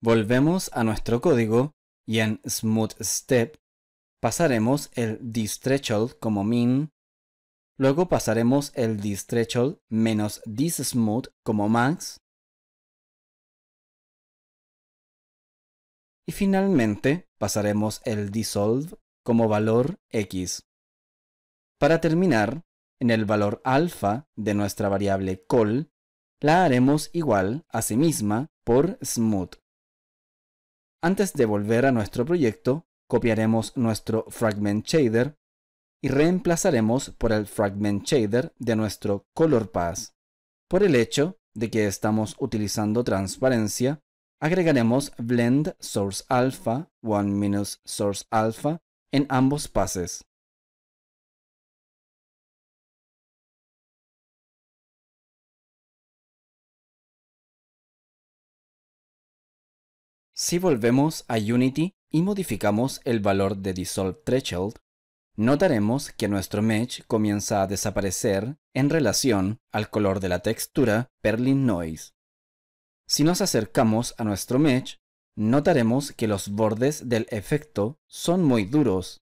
Volvemos a nuestro código y en Smooth Step pasaremos el distretchold como min, luego pasaremos el distretchold menos this como max, y finalmente pasaremos el dissolve como valor x. Para terminar, en el valor alfa de nuestra variable col, la haremos igual a sí misma por smooth. Antes de volver a nuestro proyecto, copiaremos nuestro Fragment Shader y reemplazaremos por el Fragment Shader de nuestro Color Pass. Por el hecho de que estamos utilizando transparencia, agregaremos Blend Source Alpha, 1 Source Alpha en ambos pases. Si volvemos a Unity y modificamos el valor de Dissolve Threshold, notaremos que nuestro mesh comienza a desaparecer en relación al color de la textura Perlin Noise. Si nos acercamos a nuestro mesh, notaremos que los bordes del efecto son muy duros.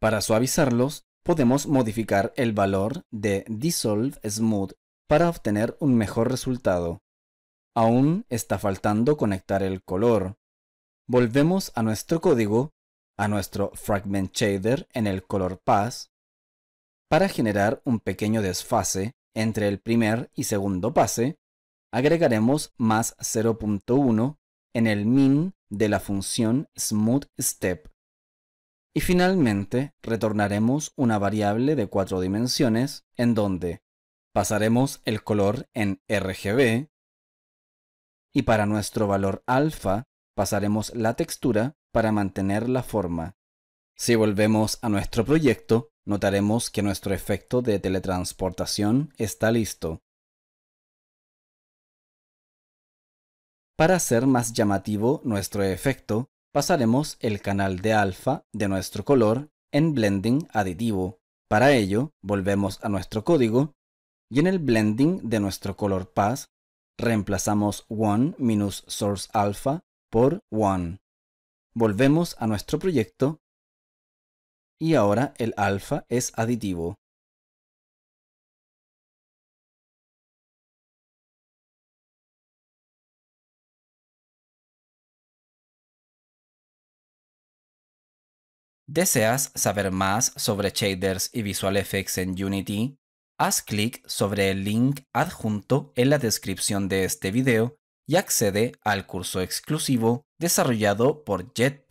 Para suavizarlos, podemos modificar el valor de Dissolve Smooth para obtener un mejor resultado. Aún está faltando conectar el color, Volvemos a nuestro código, a nuestro fragment shader en el color pass, para generar un pequeño desfase entre el primer y segundo pase, agregaremos más 0.1 en el min de la función smooth step. Y finalmente retornaremos una variable de cuatro dimensiones en donde pasaremos el color en RGB y para nuestro valor alfa pasaremos la textura para mantener la forma. Si volvemos a nuestro proyecto, notaremos que nuestro efecto de teletransportación está listo. Para hacer más llamativo nuestro efecto, pasaremos el canal de alfa de nuestro color en Blending aditivo. Para ello, volvemos a nuestro código y en el Blending de nuestro color Pass, reemplazamos one-source alpha por one. Volvemos a nuestro proyecto y ahora el alfa es aditivo. ¿Deseas saber más sobre shaders y visual effects en Unity? Haz clic sobre el link adjunto en la descripción de este video y accede al curso exclusivo desarrollado por Jet